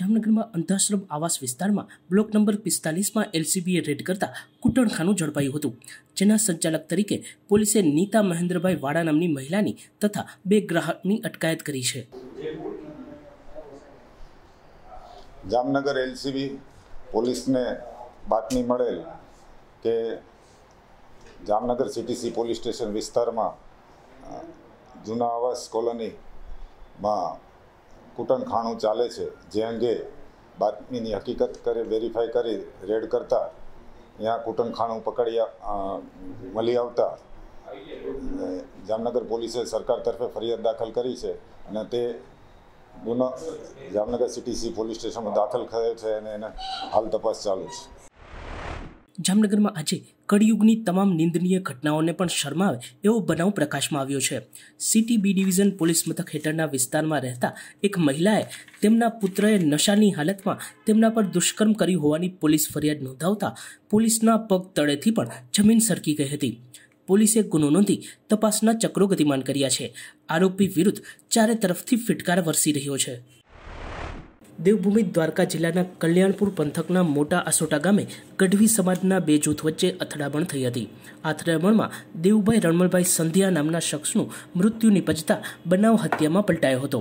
જામનગરમાં અંધાશ્રમ આવાસ વિસ્તારમાં બ્લોક નંબર પિસ્તાલીસમાં એલસીબીએ રેડ કરતા કુટણખાનું ઝડપાયું હતું જેના સંચાલક તરીકે પોલીસે નીતા મહેન્દ્રભાઈ વાડા નામની મહિલાની તથા બે ગ્રાહકની અટકાયત કરી છે જામનગર એલસીબી પોલીસને બાતમી મળેલ કે જામનગર સીટીસી પોલીસ સ્ટેશન વિસ્તારમાં જૂના આવાસ કોલોનીમાં કૂટનખાણું ચાલે છે જે અંગે બાતમીની હકીકત કરી વેરીફાઈ કરી રેડ કરતા ત્યાં કૂટનખાણું પકડી મળી આવતા જામનગર પોલીસે સરકાર તરફે ફરિયાદ દાખલ કરી છે અને તે ગુનો જામનગર સીટીસી પોલીસ સ્ટેશનમાં દાખલ થયો છે અને એને હાલ તપાસ ચાલુ છે જામનગરમાં આજે કળિયુગની તમામ નિંદનીય ઘટનાઓને પણ શરમાવે એવો બનાવ પ્રકાશમાં આવ્યો છે સિટી બી ડિવિઝન પોલીસ મથક હેઠળના વિસ્તારમાં રહેતા એક મહિલાએ તેમના પુત્રએ નશાની હાલતમાં તેમના પર દુષ્કર્મ કર્યું હોવાની પોલીસ ફરિયાદ નોંધાવતા પોલીસના પગ તળેથી પણ જમીન સરકી ગઈ હતી પોલીસે ગુનો નોંધી તપાસના ચક્રો ગતિમાન કર્યા છે આરોપી વિરુદ્ધ ચારે તરફથી ફિટકાર વરસી રહ્યો છે દેવભૂમિ દ્વારકા જિલ્લાના કલ્યાણપુર પંથકના મોટા આસોટા ગામે ગઢવી સમાજના બે જૂથ વચ્ચે અથડામણ થઈ હતી અથડામણમાં દેવુભાઈ રણમલભાઈ સંધ્યા નામના શખ્સનું મૃત્યુ નિપજતા બનાવ હત્યામાં પલટાયો હતો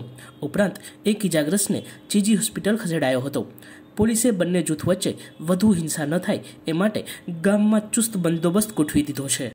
ઉપરાંત એક ઇજાગ્રસ્તને જીજી હોસ્પિટલ ખસેડાયો હતો પોલીસે બંને જૂથ વચ્ચે વધુ હિંસા ન થાય એ માટે ગામમાં ચુસ્ત બંદોબસ્ત ગોઠવી દીધો છે